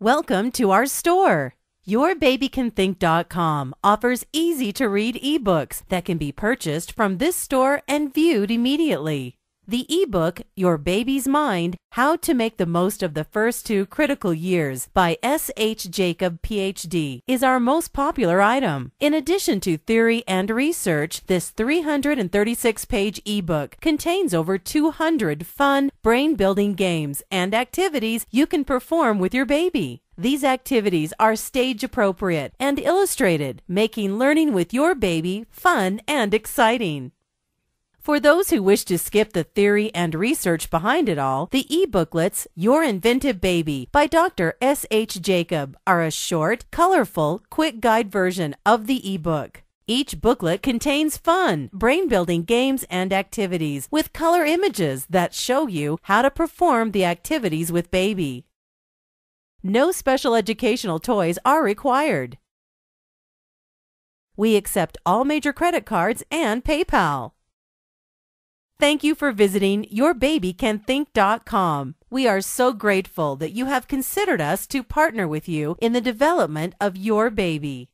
Welcome to our store. YourBabyCanThink.com offers easy to read ebooks that can be purchased from this store and viewed immediately. The ebook, Your Baby's Mind How to Make the Most of the First Two Critical Years by S. H. Jacob, PhD, is our most popular item. In addition to theory and research, this 336 page ebook contains over 200 fun, brain building games and activities you can perform with your baby. These activities are stage appropriate and illustrated, making learning with your baby fun and exciting. For those who wish to skip the theory and research behind it all, the e-booklets Your Inventive Baby by Dr. S. H. Jacob are a short, colorful, quick guide version of the e-book. Each booklet contains fun, brain building games and activities with color images that show you how to perform the activities with baby. No special educational toys are required. We accept all major credit cards and PayPal. Thank you for visiting yourbabycanthink.com. We are so grateful that you have considered us to partner with you in the development of your baby.